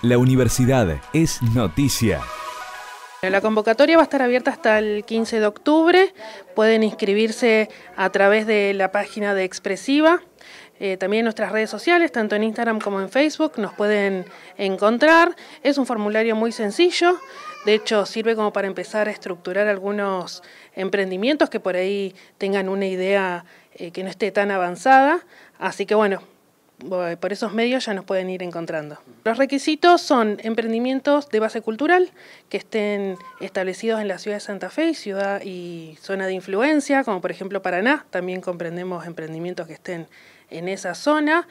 La universidad es noticia. La convocatoria va a estar abierta hasta el 15 de octubre. Pueden inscribirse a través de la página de Expresiva. Eh, también también nuestras redes sociales, tanto en Instagram como en Facebook, nos pueden encontrar. Es un formulario muy sencillo. De hecho, sirve como para empezar a estructurar algunos emprendimientos que por ahí tengan una idea eh, que no esté tan avanzada. Así que bueno, eh, por esos medios ya nos pueden ir encontrando. Los requisitos son emprendimientos de base cultural que estén establecidos en la ciudad de Santa Fe y ciudad y zona de influencia, como por ejemplo Paraná, también comprendemos emprendimientos que estén en esa zona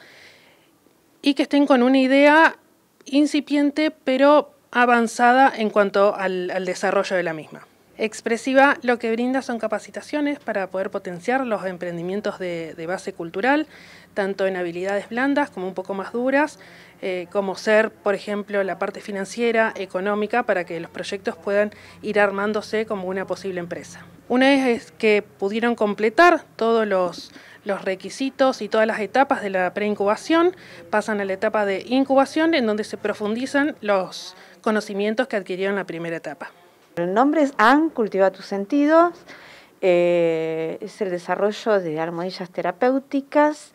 y que estén con una idea incipiente pero avanzada en cuanto al, al desarrollo de la misma. Expresiva lo que brinda son capacitaciones para poder potenciar los emprendimientos de, base cultural, tanto en habilidades blandas como un poco más duras, eh, como ser, por ejemplo, la parte financiera, económica, para que los proyectos puedan ir armándose como una posible empresa. Una vez que pudieron completar todos los, los requisitos y todas las etapas de la preincubación, pasan a la etapa de incubación, en donde se profundizan los conocimientos que adquirieron en la primera etapa. El nombre es AN, Cultiva tus sentidos, eh, es el desarrollo de almohadillas terapéuticas,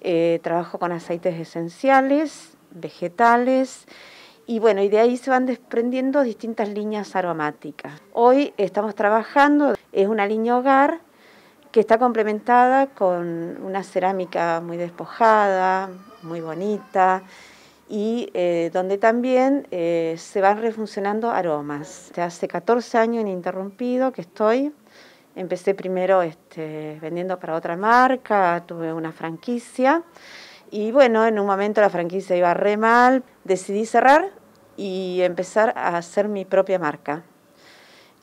eh, trabajo con aceites esenciales, vegetales, y bueno, y de ahí se van desprendiendo distintas líneas aromáticas. Hoy estamos trabajando, es una línea hogar que está complementada con una cerámica muy despojada, muy bonita, y eh, donde también eh, se van refuncionando aromas. hace 14 años ininterrumpido que estoy. Empecé primero este, vendiendo para otra marca, tuve una franquicia y bueno, en un momento la franquicia iba re mal, decidí cerrar y empezar a hacer mi propia marca.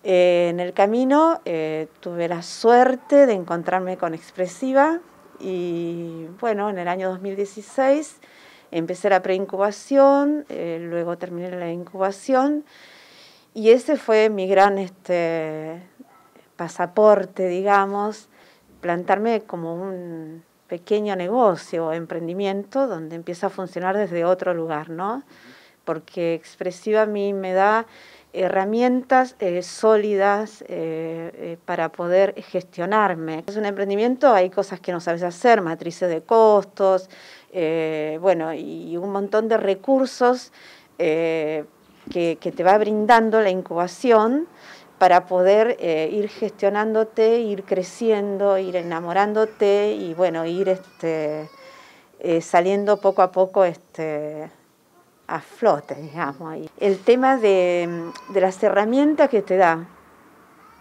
Eh, en el camino tuve la suerte de encontrarme con Expresiva y bueno, en el año 2016 empecé la preincubación, eh, luego terminé la incubación y ese fue mi gran este, pasaporte, digamos, plantarme como un pequeño negocio o emprendimiento donde empieza a funcionar desde otro lugar, ¿no? Porque expresiva a mí me da herramientas eh, sólidas eh, eh, para poder gestionarme. Es un emprendimiento, hay cosas que no sabes hacer, matrices de costos, bueno, y un montón de recursos que, te va brindando la incubación para poder ir gestionándote, ir creciendo, ir enamorándote y bueno, ir este, saliendo poco a poco este, a flote, digamos. ahí El tema de, las herramientas que te da,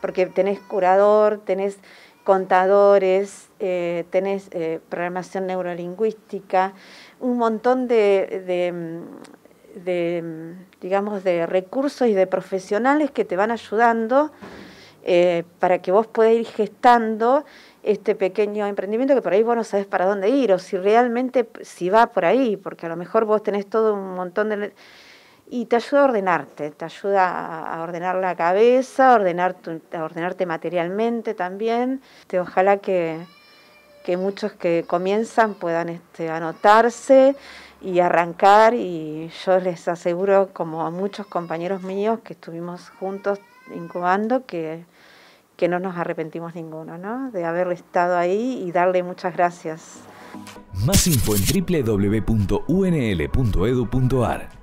porque tenés curador, tenés contadores, eh, tenés eh, programación neurolingüística, un montón de, de, digamos, de recursos y de profesionales que te van ayudando eh, para que vos puedas ir gestando este pequeño emprendimiento que por ahí vos no sabés para dónde ir o si realmente si va por ahí, porque a lo mejor vos tenés todo un montón de... Y te ayuda a ordenarte, te ayuda a ordenar la cabeza, a, ordenar tu, ordenarte materialmente también. te este, ojalá que, que, muchos que comienzan puedan este, anotarse y arrancar y yo les aseguro, como a muchos compañeros míos que estuvimos juntos incubando que, que no nos arrepentimos ninguno ¿no? de haber estado ahí y darle muchas gracias. Más info en www.unl.edu.ar